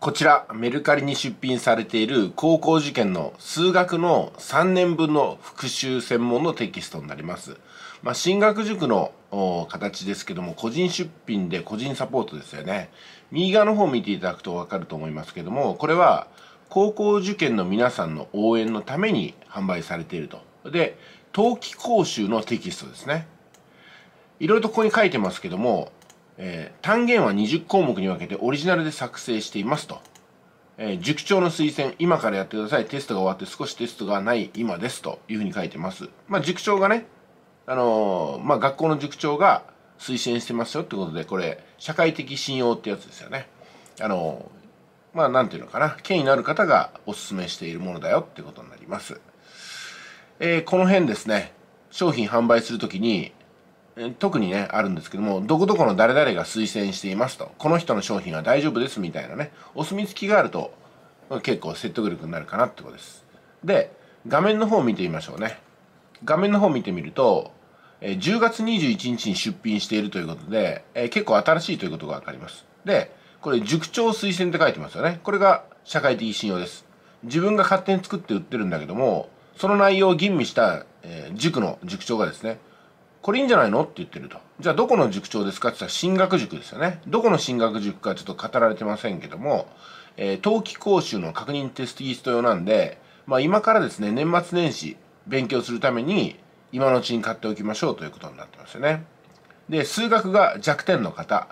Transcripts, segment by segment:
こちら、メルカリに出品されている高校受験の数学の3年分の復習専門のテキストになります。まあ、進学塾の形ですけども、個人出品で個人サポートですよね。右側の方を見ていただくとわかると思いますけども、これは高校受験の皆さんの応援のために販売されていると。で、冬季講習のテキストですね。いろいろとここに書いてますけども、えー、単元は20項目に分けてオリジナルで作成していますと。えー、塾長の推薦、今からやってください。テストが終わって少しテストがない今ですというふうに書いてます。まあ、塾長がね、あのー、まあ、学校の塾長が推薦してますよってことで、これ、社会的信用ってやつですよね。あのー、まあ、なんていうのかな。権威のある方がお勧めしているものだよってことになります。えー、この辺ですね。商品販売するときに、特にね、あるんですけども、どこどこの誰々が推薦していますと、この人の商品は大丈夫ですみたいなね、お墨付きがあると、結構説得力になるかなってことです。で、画面の方を見てみましょうね。画面の方を見てみると、10月21日に出品しているということで、結構新しいということがわかります。で、これ、塾長推薦って書いてますよね。これが社会的信用です。自分が勝手に作って売ってるんだけども、その内容を吟味した、え塾の塾長がですね、これいいんじゃないのって言ってると。じゃあどこの塾長ですかって言ったら進学塾ですよね。どこの進学塾かちょっと語られてませんけども、えー、冬季講習の確認テストギースト用なんで、まあ今からですね、年末年始勉強するために今のうちに買っておきましょうということになってますよね。で、数学が弱点の方、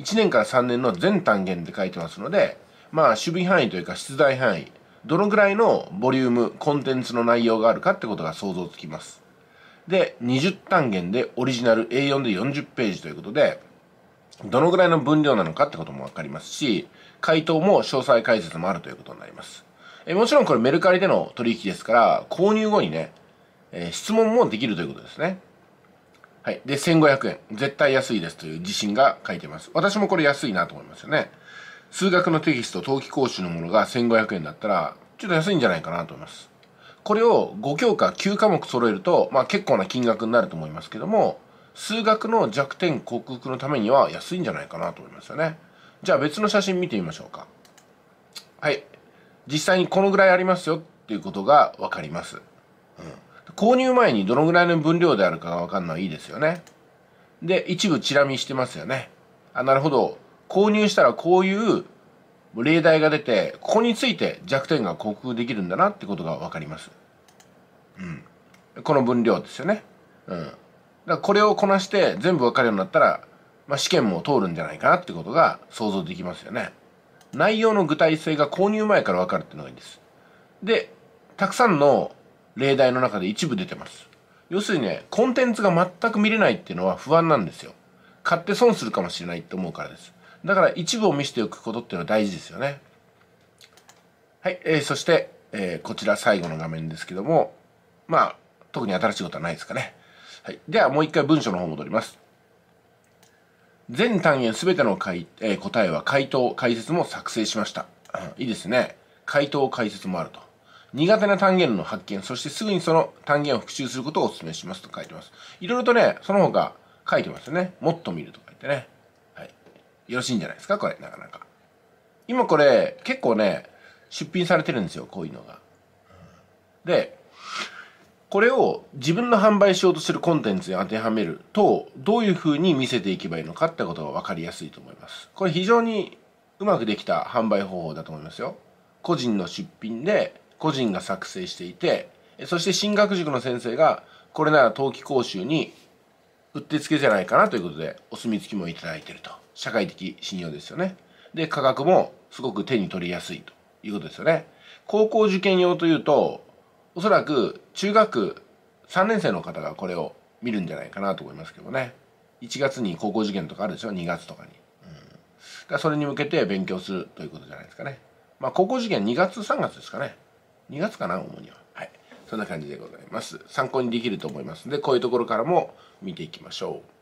1年から3年の全単元で書いてますので、まあ守備範囲というか出題範囲、どのぐらいのボリューム、コンテンツの内容があるかってことが想像つきます。で20単元でオリジナル A4 で40ページということでどのぐらいの分量なのかってことも分かりますし回答も詳細解説もあるということになりますえもちろんこれメルカリでの取引ですから購入後にね、えー、質問もできるということですねはい。で、1500円。絶対安いですという自信が書いてます。私もこれ安いなと思いますよね。数学のテキスト、登記講習のものが1500円だったら、ちょっと安いんじゃないかなと思います。これを5教科9科目揃えると、まあ、結構な金額になると思いますけども数学の弱点克服のためには安いんじゃないかなと思いますよねじゃあ別の写真見てみましょうかはい実際にこのぐらいありますよっていうことが分かります、うん、購入前にどのぐらいの分量であるかが分かるのはいいですよねで一部チラ見してますよねあなるほど購入したらこういう例題が出てここについて弱点が克服できるんだなってことが分かります、うん、この分量ですよね、うん、だからこれをこなして全部分かるようになったら、まあ、試験も通るんじゃないかなってことが想像できますよね内容の具体性が購入前から分かるっていうのがいいですでたくさんの例題の中で一部出てます要するにねコンテンツが全く見れないっていうのは不安なんですよ買って損するかもしれないって思うからですだから一部を見せておくことっていうのは大事ですよね。はい、えー、そして、えー、こちら最後の画面ですけども、まあ、特に新しいことはないですかね。はい、ではもう一回文章の方戻ります。全単元すべての回、えー、答えは回答、解説も作成しました。いいですね。回答、解説もあると。苦手な単元の発見、そしてすぐにその単元を復習することをお勧めしますと書いてます。いろいろとね、その他書いてますよね。もっと見ると書いてね。よろしいんじゃないですかこれ、なかなか。今これ、結構ね、出品されてるんですよ、こういうのが。で、これを自分の販売しようとするコンテンツに当てはめると、どういうふうに見せていけばいいのかってことが分かりやすいと思います。これ非常にうまくできた販売方法だと思いますよ。個人の出品で、個人が作成していて、そして進学塾の先生が、これなら冬季講習にうってつけじゃないかなということで、お墨付きもいただいてると。社会的信用ですよね。で、価格もすごく手に取りやすいということですよね。高校受験用というと、おそらく中学3年生の方がこれを見るんじゃないかなと思いますけどね。1月に高校受験とかあるでしょ ?2 月とかに。うん。それに向けて勉強するということじゃないですかね。まあ、高校受験2月3月ですかね。2月かな、主には。はい。そんな感じでございます。参考にできると思いますので、こういうところからも見ていきましょう。